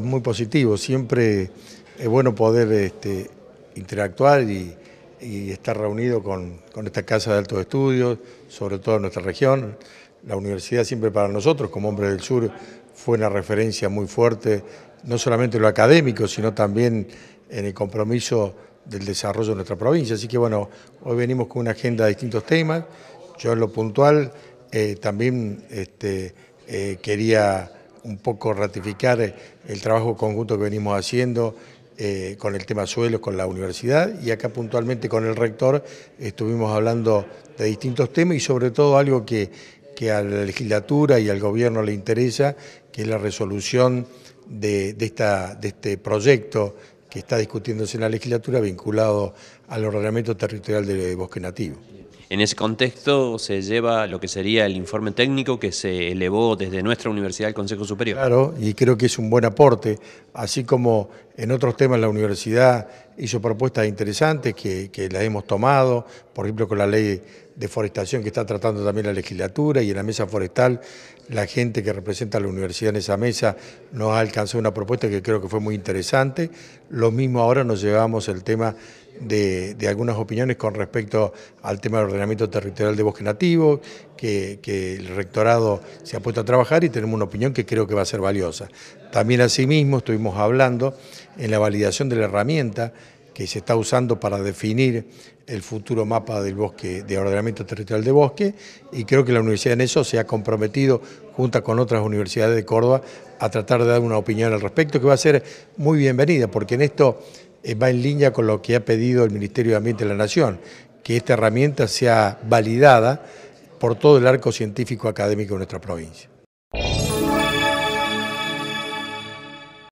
Muy positivo, siempre es bueno poder este, interactuar y, estar reunido con, esta Casa de Altos Estudios, sobre todo en nuestra región. La universidad siempre para nosotros, como hombres del sur, fue una referencia muy fuerte, no solamente en lo académico, sino también en el compromiso del desarrollo de nuestra provincia. Así que bueno, hoy venimos con una agenda de distintos temas. Yo en lo puntual eh, también este, eh, quería un poco ratificar eh, el trabajo conjunto que venimos haciendo eh, con el tema suelos, con la universidad y acá puntualmente con el rector estuvimos hablando de distintos temas y sobre todo algo que, a la legislatura y al gobierno le interesa, que es la resolución de, de, este proyecto que está discutiéndose en la legislatura vinculado al ordenamiento territorial de bosque nativo. En ese contexto se lleva lo que sería el informe técnico que se elevó desde nuestra universidad al Consejo Superior. Claro, y creo que es un buen aporte, así como en otros temas la universidad hizo propuestas interesantes que, las hemos tomado, por ejemplo con la ley de forestación que está tratando también la legislatura y en la mesa forestal la gente que representa a la universidad en esa mesa nos ha alcanzado una propuesta que creo que fue muy interesante. Lo mismo ahora nos llevamos el tema de, algunas opiniones con respecto al tema del ordenamiento territorial de bosque nativo, que, el rectorado se ha puesto a trabajar y tenemos una opinión que creo que va a ser valiosa. También asimismo estuvimos hablando en la validación de la herramienta que se está usando para definir el futuro mapa del bosque, de ordenamiento territorial de bosque, y creo que la universidad en eso se ha comprometido, junto con otras universidades de Córdoba, a tratar de dar una opinión al respecto, que va a ser muy bienvenida, porque en esto eh, va en línea con lo que ha pedido el Ministerio de Ambiente de la Nación, que esta herramienta sea validada por todo el arco científico académico de nuestra provincia.